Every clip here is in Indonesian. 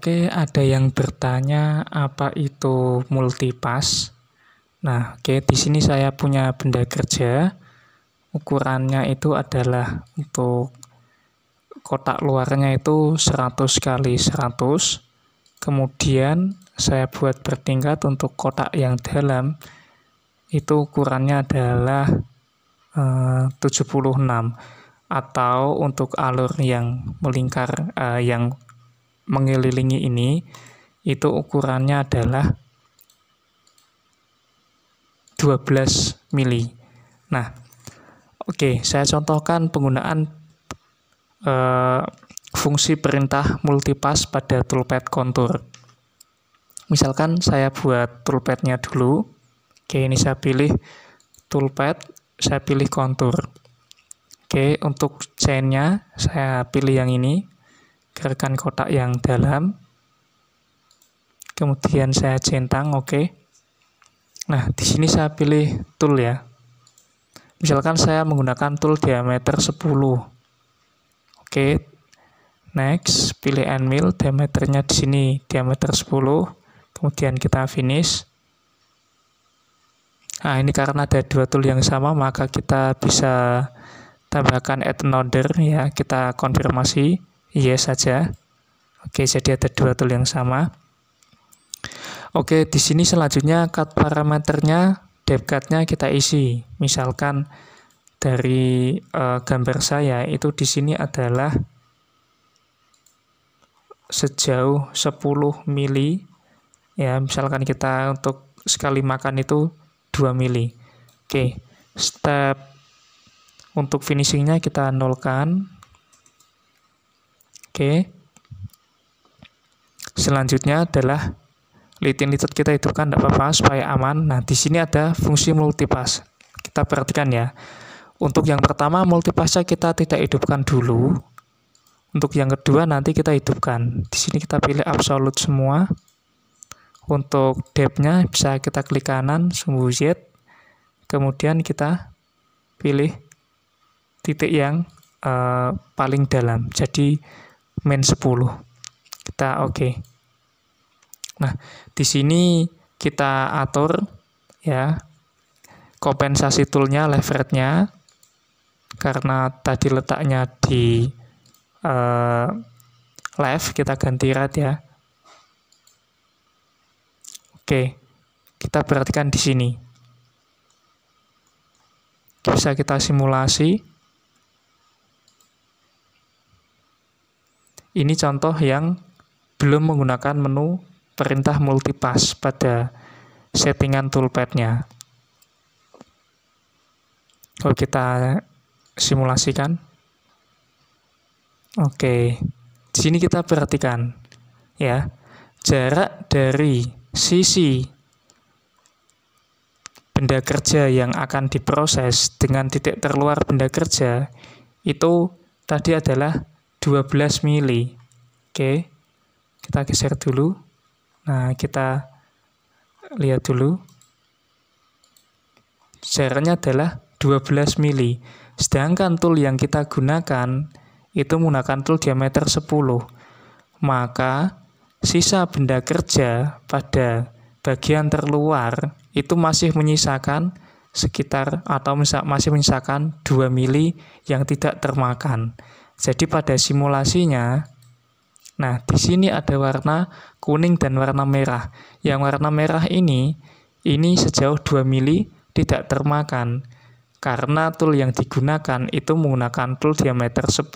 Oke, ada yang bertanya apa itu multipass? Nah, oke, di sini saya punya benda kerja. Ukurannya itu adalah untuk kotak luarnya itu 100 kali 100. Kemudian saya buat bertingkat untuk kotak yang dalam itu ukurannya adalah eh, 76 atau untuk alur yang melingkar eh, yang mengelilingi ini itu ukurannya adalah 12 mili. Nah, oke, okay, saya contohkan penggunaan e, fungsi perintah multipass pada toolpad kontur. Misalkan saya buat toolpadnya dulu. Oke, okay, ini saya pilih toolpad, saya pilih kontur. Oke, okay, untuk chainnya saya pilih yang ini gerakan kotak yang dalam kemudian saya centang oke okay. nah di sini saya pilih tool ya misalkan saya menggunakan tool diameter 10 oke okay. next pilih end mill diameternya di sini diameter 10 kemudian kita finish Nah, ini karena ada dua tool yang sama, maka kita bisa tambahkan add another ya, kita konfirmasi yes saja. Oke, jadi ada dua tool yang sama. Oke, di sini selanjutnya cut parameternya, depth cut kita isi. Misalkan dari uh, gambar saya itu di sini adalah sejauh 10 mili ya misalkan kita untuk sekali makan itu 2 mili oke step untuk finishingnya kita nolkan Oke. Selanjutnya adalah lilin litet kita hidupkan tidak apa-apa supaya aman. Nah, di sini ada fungsi multipass. Kita perhatikan ya. Untuk yang pertama multipassnya kita tidak hidupkan dulu. Untuk yang kedua nanti kita hidupkan. Di sini kita pilih absolute semua. Untuk depth-nya bisa kita klik kanan, sumbu Z. Kemudian kita pilih titik yang uh, paling dalam. Jadi min 10. Kita oke. Okay. Nah, di sini kita atur ya kompensasi toolnya, leverage-nya karena tadi letaknya di uh, left kita ganti right ya oke kita perhatikan di sini bisa kita simulasi Ini contoh yang belum menggunakan menu perintah multipass pada settingan toolpadnya. Kalau kita simulasikan. Oke. Di sini kita perhatikan ya. Jarak dari sisi benda kerja yang akan diproses dengan titik terluar benda kerja itu tadi adalah 12 mili. Oke, kita geser dulu. Nah, kita lihat dulu. Jaraknya adalah 12 mili. Sedangkan tool yang kita gunakan itu menggunakan tool diameter 10. Maka sisa benda kerja pada bagian terluar itu masih menyisakan sekitar atau masih menyisakan 2 mili yang tidak termakan. Jadi pada simulasinya, nah di sini ada warna kuning dan warna merah. Yang warna merah ini, ini sejauh 2 mili tidak termakan karena tool yang digunakan itu menggunakan tool diameter 10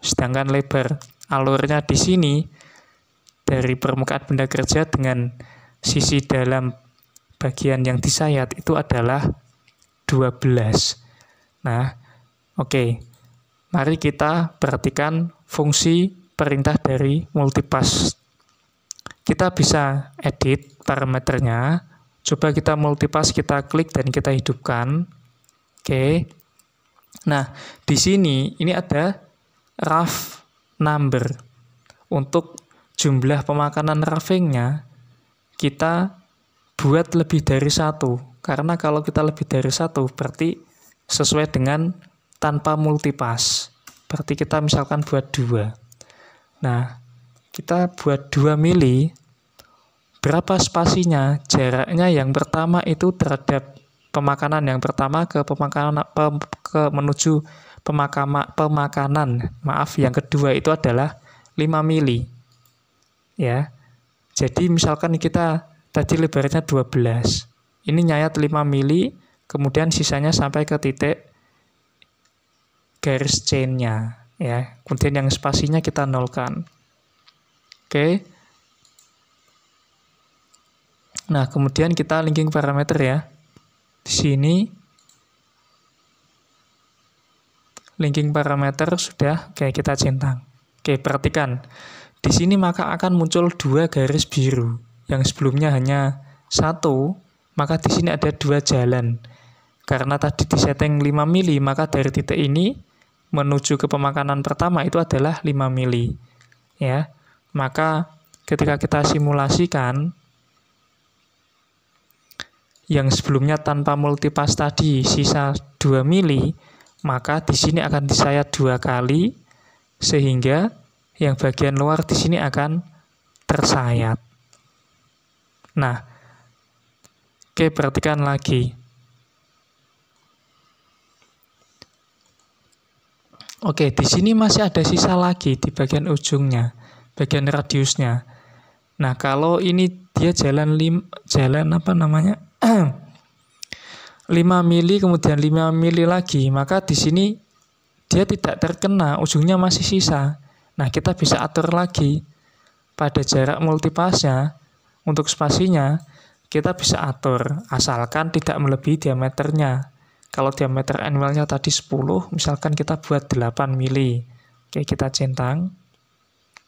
sedangkan lebar alurnya di sini dari permukaan benda kerja dengan sisi dalam bagian yang disayat itu adalah 12 nah oke okay mari kita perhatikan fungsi perintah dari multipass. Kita bisa edit parameternya. Coba kita multipass, kita klik dan kita hidupkan. Oke. Nah, di sini ini ada rough number. Untuk jumlah pemakanan roughingnya, kita buat lebih dari satu. Karena kalau kita lebih dari satu, berarti sesuai dengan tanpa multipass. Berarti kita misalkan buat dua. Nah, kita buat dua mili, berapa spasinya? Jaraknya yang pertama itu terhadap pemakanan yang pertama ke pemakanan ke menuju pemakama, pemakanan. Maaf, yang kedua itu adalah 5 mili. Ya. Jadi misalkan kita tadi lebarnya 12. Ini nyayat 5 mili, kemudian sisanya sampai ke titik garis chainnya ya kemudian yang spasinya kita nolkan oke nah kemudian kita linking parameter ya di sini linking parameter sudah kayak kita centang oke perhatikan di sini maka akan muncul dua garis biru yang sebelumnya hanya satu maka di sini ada dua jalan karena tadi di setting 5 mili maka dari titik ini menuju ke pemakanan pertama itu adalah 5 mili. Ya. Maka ketika kita simulasikan yang sebelumnya tanpa multipass tadi sisa 2 mili, maka di sini akan disayat dua kali sehingga yang bagian luar di sini akan tersayat. Nah, oke perhatikan lagi. Oke, di sini masih ada sisa lagi di bagian ujungnya, bagian radiusnya. Nah, kalau ini dia jalan lim, jalan apa namanya? 5 mili kemudian 5 mili lagi, maka di sini dia tidak terkena, ujungnya masih sisa. Nah, kita bisa atur lagi pada jarak multipasnya untuk spasinya, kita bisa atur asalkan tidak melebihi diameternya. Kalau diameter annualnya tadi 10, misalkan kita buat 8 mili. Oke, kita centang.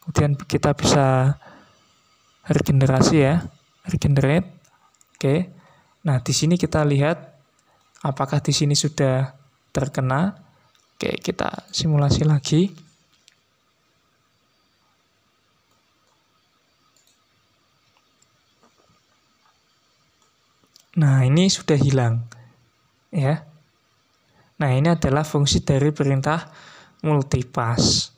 Kemudian kita bisa regenerasi ya, regenerate. Oke. Nah, di sini kita lihat apakah di sini sudah terkena. Oke, kita simulasi lagi. Nah, ini sudah hilang. Ya. Nah, ini adalah fungsi dari perintah multipass.